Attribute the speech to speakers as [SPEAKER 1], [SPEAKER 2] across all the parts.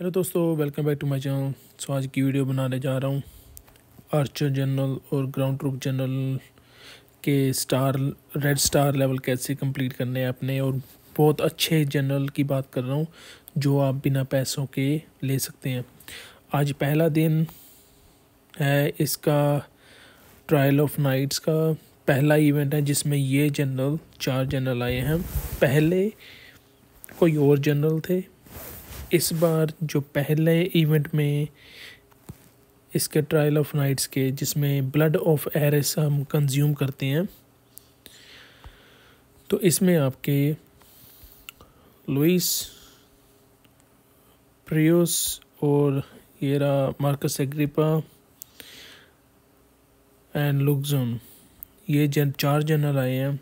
[SPEAKER 1] hello दोस्तों welcome back to my channel so आज की वीडियो बनाने जा रहा हूँ आर्चर जनरल और ग्राउंड ट्रूप जनरल के स्टार रेड स्टार लेवल कैसे कंप्लीट करने हैं अपने और बहुत अच्छे जनरल की बात कर रहा हूँ जो आप बिना पैसों के ले सकते हैं आज पहला दिन है इसका ट्रायल ऑफ नाइट्स का पहला इवेंट है जिसमें ये जनरल चार जनरल आए हैं पहले कोई और जनरल थे इस बार जो पहले इवेंट में इसके ट्रायल ऑफ नाइट्स के जिसमें ब्लड ऑफ एरिस हम कंज्यूम करते हैं तो इसमें आपके लुइस प्रियोस और ये रहा मार्कस एग्रिपा एंड लुकजोन ये जन चार जनरल आए हैं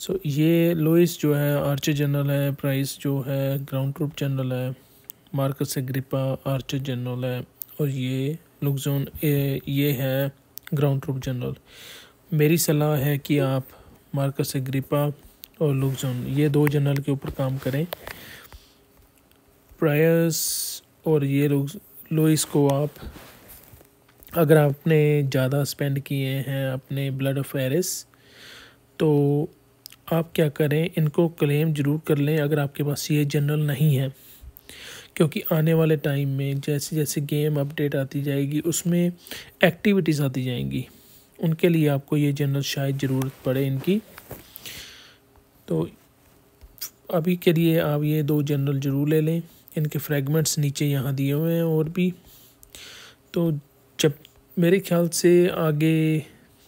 [SPEAKER 1] सो so, ये लोइस जो है आर्चर जनरल है प्राइस जो है ग्राउंड ट्रूप जनरल है मार्कस एग्रिपा आर्चर जनरल है और ये लुकजोन ये है ग्राउंड ट्रूप जनरल मेरी सलाह है कि आप मार्कस एग्रिपा और लुकजोन ये दो जनरल के ऊपर काम करें प्रायस और ये लोग लोइस को आप अगर आपने ज़्यादा स्पेंड किए हैं अपने ब्लड ऑफ एरिस तो आप क्या करें इनको क्लेम ज़रूर कर लें अगर आपके पास ये जनरल नहीं है क्योंकि आने वाले टाइम में जैसे जैसे गेम अपडेट आती जाएगी उसमें एक्टिविटीज़ आती जाएंगी उनके लिए आपको ये जनरल शायद ज़रूरत पड़े इनकी तो अभी के लिए आप ये दो जनरल ज़रूर ले लें इनके फ्रेगमेंट्स नीचे यहाँ दिए हुए हैं और भी तो जब मेरे ख्याल से आगे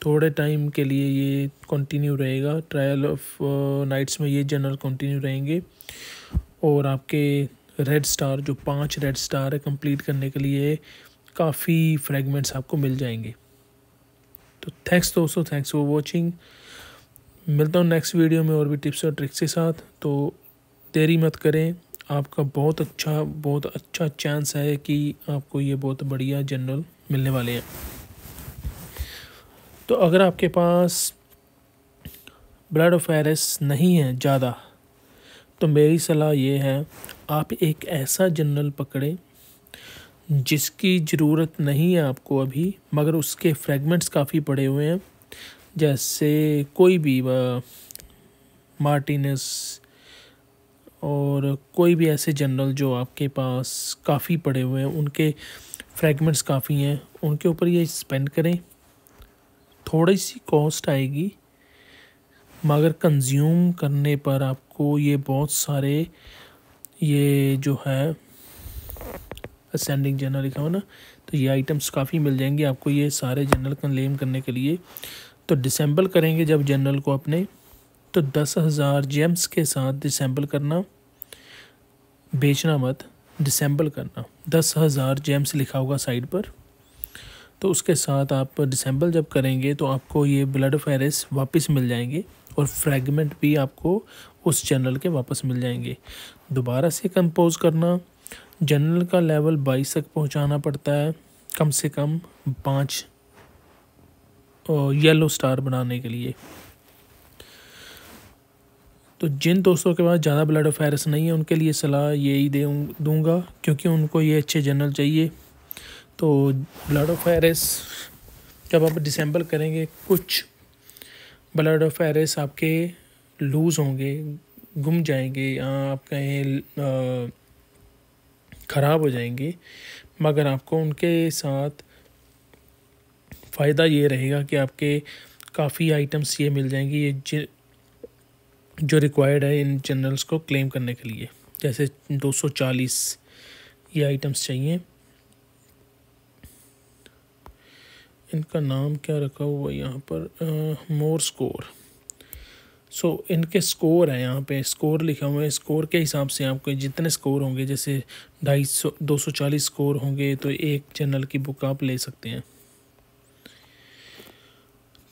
[SPEAKER 1] थोड़े टाइम के लिए ये कंटिन्यू रहेगा ट्रायल ऑफ नाइट्स में ये जनरल कंटिन्यू रहेंगे और आपके रेड स्टार जो पांच रेड स्टार है कंप्लीट करने के लिए काफ़ी फ्रेगमेंट्स आपको मिल जाएंगे तो थैंक्स दोस्तों थैंक्स फॉर वॉचिंग मिलता हूँ नेक्स्ट वीडियो में और भी टिप्स और ट्रिक्स के साथ तो देरी मत करें आपका बहुत अच्छा बहुत अच्छा चांस है कि आपको ये बहुत बढ़िया जनरल मिलने वाले हैं तो अगर आपके पास ब्लड फेरस नहीं है ज़्यादा तो मेरी सलाह ये है आप एक ऐसा जनरल पकड़ें जिसकी ज़रूरत नहीं है आपको अभी मगर उसके फ्रेगमेंट्स काफ़ी पड़े हुए हैं जैसे कोई भी मार्टिनस और कोई भी ऐसे जनरल जो आपके पास काफ़ी पड़े हुए हैं उनके फ्रेगमेंट्स काफ़ी हैं उनके ऊपर ये स्पेंड करें थोड़ी सी कॉस्ट आएगी मगर कंज्यूम करने पर आपको ये बहुत सारे ये जो है असेंडिंग जर्नल लिखा हुआ ना तो ये आइटम्स काफ़ी मिल जाएंगे आपको ये सारे जर्नल क्लेम करने के लिए तो डिसम्बल करेंगे जब जर्नल को अपने तो दस हज़ार जेम्स के साथ डिसम्बल करना बेचना मत डिसम्बल करना दस हज़ार जेम्स लिखा होगा साइड पर तो उसके साथ आप डिसम्बल जब करेंगे तो आपको ये ब्लड फेरिस वापस मिल जाएंगे और फ्रैगमेंट भी आपको उस जनरल के वापस मिल जाएंगे दोबारा से कंपोज करना जनरल का लेवल बाईस तक पहुंचाना पड़ता है कम से कम पाँच येलो स्टार बनाने के लिए तो जिन दोस्तों के पास ज़्यादा ब्लड ऑफ नहीं है उनके लिए सलाह यही दे दूँगा क्योंकि उनको ये अच्छे जनरल चाहिए तो ब्लड ऑफ एरिस जब आप डिसम्बल करेंगे कुछ ब्लड ऑफ एरिस आपके लूज़ होंगे गुम जाएंगे या आप कहें ख़राब हो जाएंगे मगर आपको उनके साथ फ़ायदा ये रहेगा कि आपके काफ़ी आइटम्स ये मिल जाएंगी ये जो रिक्वायर्ड है इन जनरल्स को क्लेम करने के लिए जैसे 240 ये आइटम्स चाहिए इनका नाम क्या रखा हुआ यहाँ पर मोर स्कोर सो so, इनके स्कोर है यहाँ पे स्कोर लिखा हुआ है स्कोर के हिसाब से आपके जितने स्कोर होंगे जैसे ढाई सौ दो सौ चालीस स्कोर होंगे तो एक जनरल की बुक आप ले सकते हैं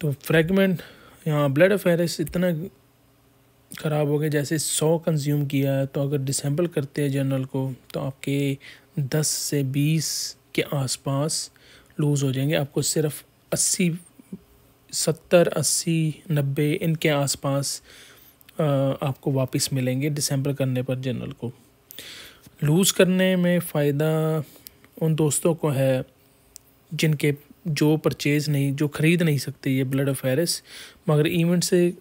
[SPEAKER 1] तो फ्रेगमेंट यहाँ ब्लड अफेयरस इतना ख़राब हो गया जैसे सौ कंज्यूम किया है तो अगर डिसम्बल करते हैं जनरल को तो आपके दस से बीस के आसपास लूज़ हो जाएंगे आपको सिर्फ अस्सी सत्तर अस्सी नब्बे इनके आसपास आपको वापस मिलेंगे दिसंबर करने पर जनरल को लूज़ करने में फ़ायदा उन दोस्तों को है जिनके जो परचेज़ नहीं जो ख़रीद नहीं सकते ये ब्लड अफेरिस मगर इवेंट से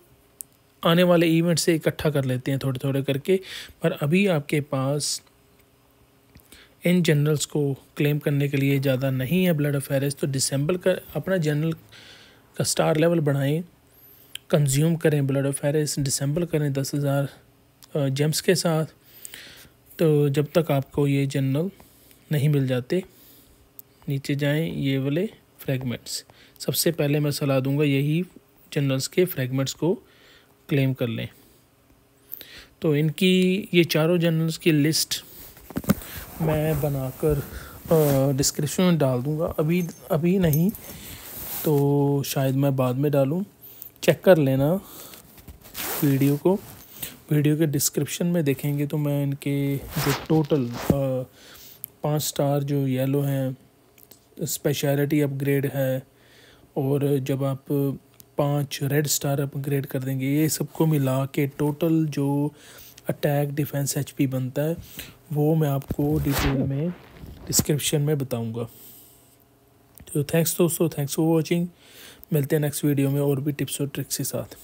[SPEAKER 1] आने वाले इवेंट से इकट्ठा कर लेते हैं थोड़े थोड़े करके पर अभी आपके पास इन जनरल्स को क्लेम करने के लिए ज़्यादा नहीं है ब्लड अफेयर्स तो डिसम्बल का अपना जनरल का स्टार लेवल बढ़ाएं कंज्यूम करें ब्लड अफेयर्स डिसम्बल करें दस हज़ार जेम्स के साथ तो जब तक आपको ये जनरल नहीं मिल जाते नीचे जाएं ये वाले फ्रेगमेंट्स सबसे पहले मैं सलाह दूंगा यही जनरल्स के फ्रेगमेंट्स को क्लेम कर लें तो इनकी ये चारों जनरल्स की लिस्ट मैं बनाकर डिस्क्रिप्शन में डाल दूँगा अभी अभी नहीं तो शायद मैं बाद में डालूँ चेक कर लेना वीडियो को वीडियो के डिस्क्रिप्शन में देखेंगे तो मैं इनके जो टोटल पाँच स्टार जो येलो हैं स्पेशलिटी अपग्रेड है और जब आप पाँच रेड स्टार अपग्रेड कर देंगे ये सबको मिला के टोटल जो अटैक डिफेंस एचपी बनता है वो मैं आपको डिटेल में डिस्क्रिप्शन में बताऊंगा तो थैंक्स दोस्तों थैंक्स फॉर वॉचिंग मिलते हैं नेक्स्ट वीडियो में और भी टिप्स और ट्रिक्स के साथ